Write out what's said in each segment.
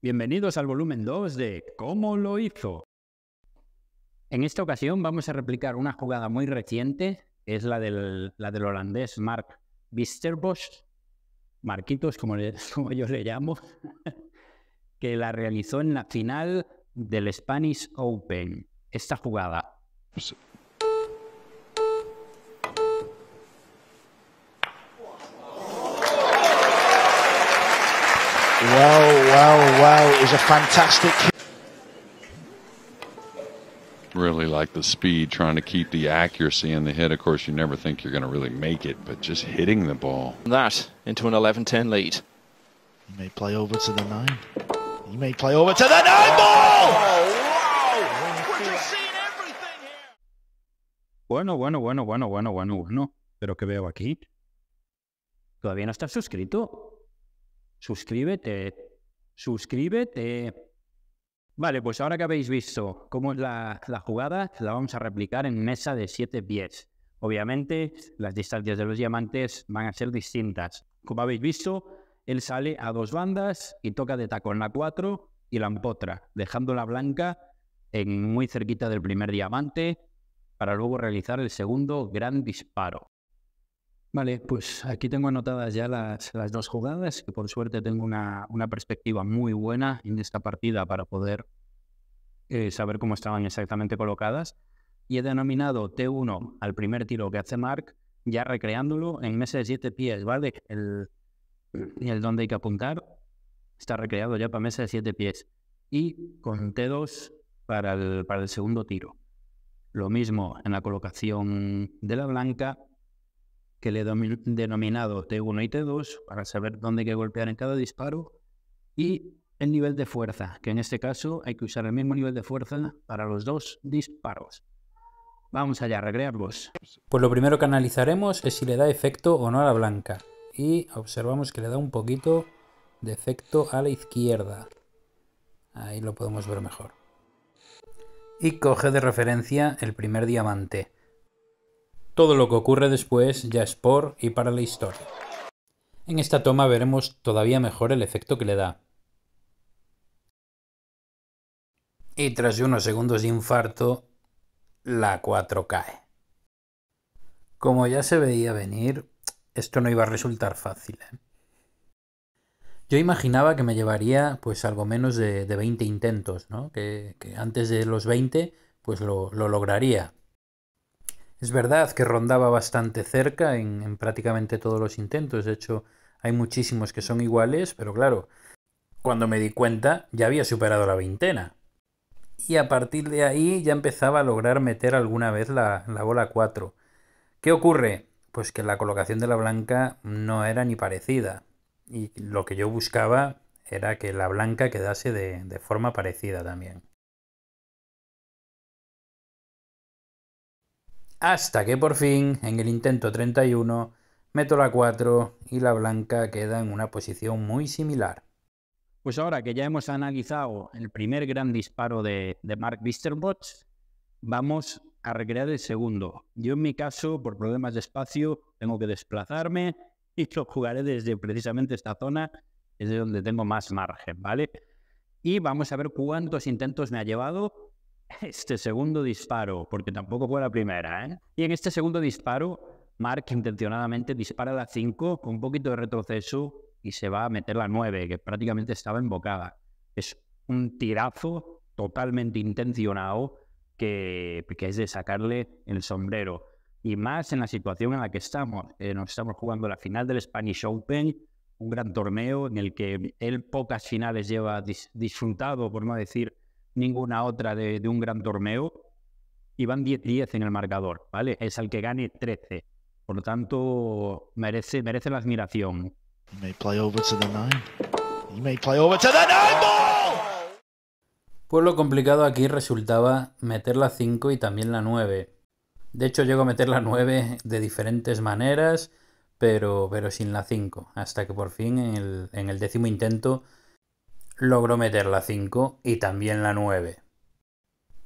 Bienvenidos al volumen 2 de ¿Cómo lo hizo? En esta ocasión vamos a replicar una jugada muy reciente, es la del, la del holandés Mark Visterbosch, Marquitos como, como yo le llamo, que la realizó en la final del Spanish Open. Esta jugada. Pues, Wow, wow, it a fantastic. Really like the speed, trying to keep the accuracy in the hit. Of course, you never think you're going to really make it, but just hitting the ball. That into an 11 10 lead. He may play over to the nine. He may play over to the nine ball! Oh, wow! We're just seeing everything here. Bueno, bueno, bueno, bueno, bueno, bueno, bueno. Pero que veo aquí. ¿Todavía no estás suscrito? Suscríbete. suscríbete. Vale, pues ahora que habéis visto cómo es la, jugada, la vamos a replicar en mesa de 7 pies. Obviamente, las distancias de los diamantes van a ser distintas. Como habéis visto, él sale a dos bandas y toca de tacón la 4 y la empotra, dejando la blanca en muy cerquita del primer diamante para luego realizar el segundo gran disparo. Vale, pues aquí tengo anotadas ya las, las dos jugadas, que por suerte tengo una, perspectiva muy buena en esta partida para poder eh, saber cómo estaban exactamente colocadas. Y he denominado T1 al primer tiro que hace Mark, ya recreándolo en mesa de siete pies, ¿vale? El, el donde hay que apuntar está recreado ya para mesa de siete pies. Y con T2 para el, para el segundo tiro. Lo mismo en la colocación de la blanca que le he denominado T1 y T2 para saber dónde hay que golpear en cada disparo y el nivel de fuerza, que en este caso hay que usar el mismo nivel de fuerza para los dos disparos. Vamos allá, recrearlos. Pues lo primero que analizaremos es si le da efecto o no a la blanca. Y observamos que le da un poquito de efecto a la izquierda. Ahí lo podemos ver mejor. Y coge de referencia el primer diamante. Todo lo que ocurre después ya es por y para la historia. En esta toma veremos todavía mejor el efecto que le da. Y tras unos segundos de infarto, la 4 cae. Como ya se veía venir, esto no iba a resultar fácil. ¿eh? Yo imaginaba que me llevaría pues algo menos de, 20 intentos, que, antes de los 20 pues lo lograría. Es verdad que rondaba bastante cerca en, prácticamente todos los intentos, de hecho hay muchísimos que son iguales, pero claro, cuando me di cuenta ya había superado la veintena. Y a partir de ahí ya empezaba a lograr meter alguna vez la, bola 4. ¿Qué ocurre? Pues que la colocación de la blanca no era ni parecida. Y lo que yo buscaba era que la blanca quedase de, de forma parecida también. Hasta que por fin, en el intento 31, meto la 4 y la blanca queda en una posición muy similar. Pues ahora que ya hemos analizado el primer gran disparo de, Mark Bisterbots, vamos a recrear el segundo. Yo en mi caso, por problemas de espacio, tengo que desplazarme y lo jugaré desde precisamente esta zona, es donde tengo más margen, ¿vale? Y vamos a ver cuántos intentos me ha llevado este segundo disparo, porque tampoco fue la primera, ¿eh? y en este segundo disparo, Mark intencionadamente dispara la 5 con un poquito de retroceso y se va a meter la 9, que prácticamente estaba embocada. Es un tirazo totalmente intencionado que, es de sacarle el sombrero. Y más en la situación en la que estamos. Eh, nos estamos jugando la final del Spanish Open, un gran torneo en el que él pocas finales lleva disfrutado, por no decir ninguna otra de, un gran torneo y van 10-10 en el marcador, ¿vale? Es al que gane 13. Por lo tanto, merece, merece la admiración. Pues lo complicado aquí resultaba meter la 5 y también la 9. De hecho, llego a meter la 9 de diferentes maneras, pero, pero sin la 5, hasta que por fin en el, en el décimo intento logró meter la 5 y también la 9.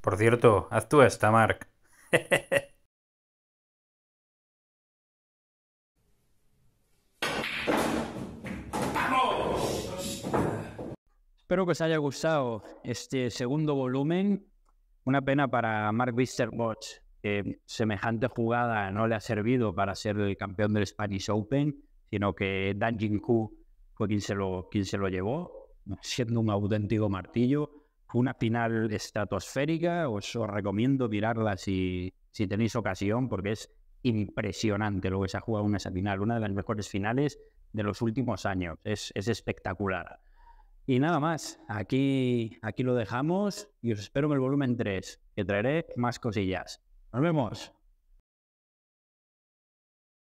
Por cierto, haz tú esta, Mark. Espero que os haya gustado este segundo volumen. Una pena para Mark Wisterbots que semejante jugada no le ha servido para ser el campeón del Spanish Open, sino que Dan Ku fue quien quien se lo llevó siendo un auténtico martillo. Una final estratosférica, os, recomiendo mirarla si, si tenéis ocasión, porque es impresionante lo que se ha jugado en esa final, una de las mejores finales de los últimos años. Es, es, espectacular. Y nada más, aquí, aquí lo dejamos y os espero en el volumen 3, que traeré más cosillas. Nos vemos.